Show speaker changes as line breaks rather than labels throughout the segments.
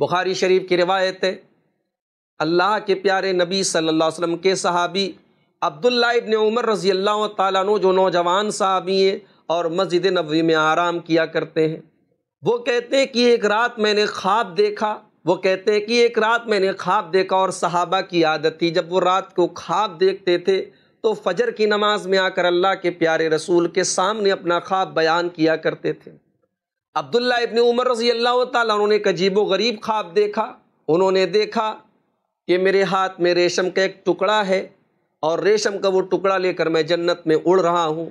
बुखारी शरीफ की रिवायत है अल्लाह के प्यारे नबी सल्लल्लाहु अलैहि वसल्लम के सहाबी अब्दुल्ला इब्न उमर रज़ी अल्लाह तु जो नौजवान साहबी हैं और मस्जिद नबी में आराम किया करते हैं वो कहते हैं कि एक रात मैंने ख्वाब देखा वो कहते हैं कि एक रात मैंने ख्वाब देखा और सहाबा की आदत थी जब वो रात को ख्वाब देखते थे तो फजर की नमाज में आकर अल्लाह के प्यारे रसूल के सामने अपना ख्वाब बयान किया करते थे अब्दुल्ला इबन उमर रजी अल्लाह तुमने एक अजीब गरीब ख्वाब देखा उन्होंने देखा कि मेरे हाथ में रेशम का एक टुकड़ा है और रेशम का वो टुकड़ा लेकर मैं जन्नत में उड़ रहा हूँ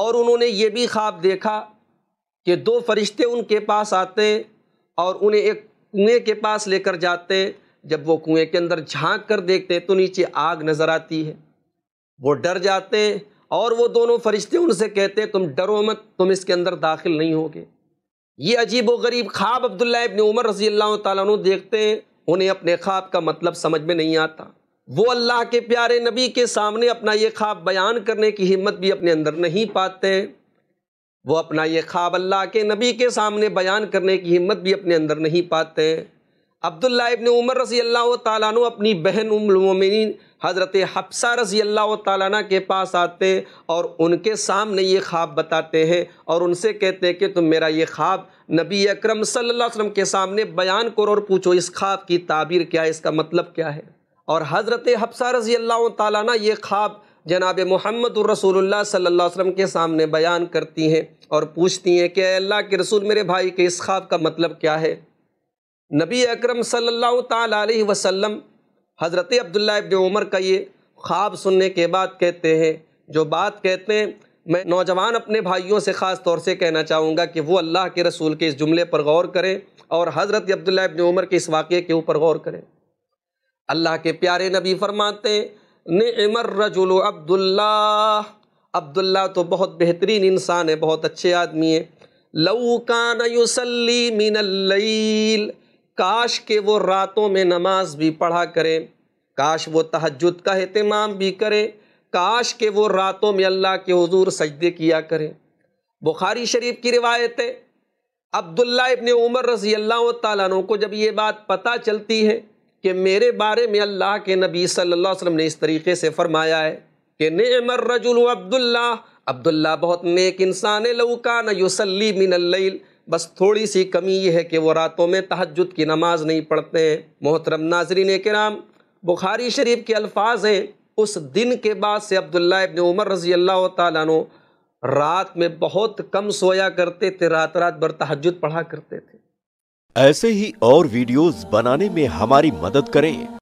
और उन्होंने ये भी ख्वाब देखा कि दो फरिश्ते उनके पास आते और उन्हें एक कुएँ के पास लेकर जाते जब वो कुएँ के अंदर झांक कर देखते तो नीचे आग नज़र आती है वो डर जाते और वो दोनों फरिश्ते उनसे कहते तुम डरो मत तुम इसके अंदर दाखिल नहीं होगे ये अजीब व गरीब ख्वाब अब्दुल्ला इबन उमर रजी अल्लाह तु देखते हैं उन्हें अपने ख्वाब का मतलब समझ में नहीं आता वो अल्लाह के प्यारे नबी के सामने अपना ये ख्वाब बयान करने की हिम्मत भी अपने अंदर नहीं पाते वो अपना ये ख्वाब अल्लाह के नबी के सामने बयान करने की हिम्मत भी अपने अंदर नहीं पाते अब्दुल्ला इबन उमर रसी अल्लाह तु अपनी बहन उमिन हज़रत हफ्सा रजी अल्लाह तन के पास आते और उनके सामने ये ख्वाब बताते हैं और उनसे कहते हैं कि तुम मेरा ये ख्वाब नबी अक्रम सल्लल्लाहु के सामने बयान करो और पूछो इस ख्वाब की ताबीर क्या है इसका मतलब क्या है और हज़रत हफ्सा रजी अल्लाह ताली ये ख्वाब जनाब मोहम्मद रसूलुल्लाह सल्लल्लाहु अलैहि वसल्लम के सामने बयान करती हैं और पूछती हैं कि अल्लाह के रसूल मेरे भाई के इस ख्वाब का मतलब क्या है नबी अकरम सल्लल्लाहु अलैहि वसल्लम हज़रत अब्दुल्ला इब्न उमर का ये ख्वाब सुनने के बाद कहते हैं जो बात कहते हैं मैं नौजवान अपने भाइयों से ख़ास तौर से कहना चाहूँगा कि वो अल्लाह के रसूल के इस जुमले पर गौर करें और हज़रत अब्दुल्ला इब्न उमर के इस वाक़े के ऊपर गौर करें अल्लाह के प्यारे नबी फरमाते नमर रजुल अब्दुल्ला अब्दुल्ला तो बहुत बेहतरीन इंसान है बहुत अच्छे आदमी है लऊ का नयुसली मिनल काश के वो रातों में नमाज भी पढ़ा करें काश वो तहजद का अहतमाम भी करें काश के वो रातों में अल्लाह के हजूर सजदे किया करें बुखारी शरीफ की रिवायत है अब्दुल्ला इबन उमर रजी अल्लाह तु को जब ये बात पता चलती है कि मेरे बारे में अल्लाह के नबी सल्लल्लाहु अलैहि वसल्लम ने इस तरीके से फरमाया है कि नेमर रजुल अब्दुल्ला अब्दुल्ला बहुत नेक इंसान है लऊका न युसली मिनल्लैल बस थोड़ी सी कमी ये है कि वो रातों में तहजद की नमाज़ नहीं पढ़ते हैं मोहतरम नाजरीन के नाम बुखारी शरीफ के अल्फाज हैं उस दिन के बाद से अब्दुल्ला इबन उमर रज़ी अल्लाह तु रात में बहुत कम सोया करते थे रात रात भर तहजद पढ़ा करते थे ऐसे ही और वीडियोस बनाने में हमारी मदद करें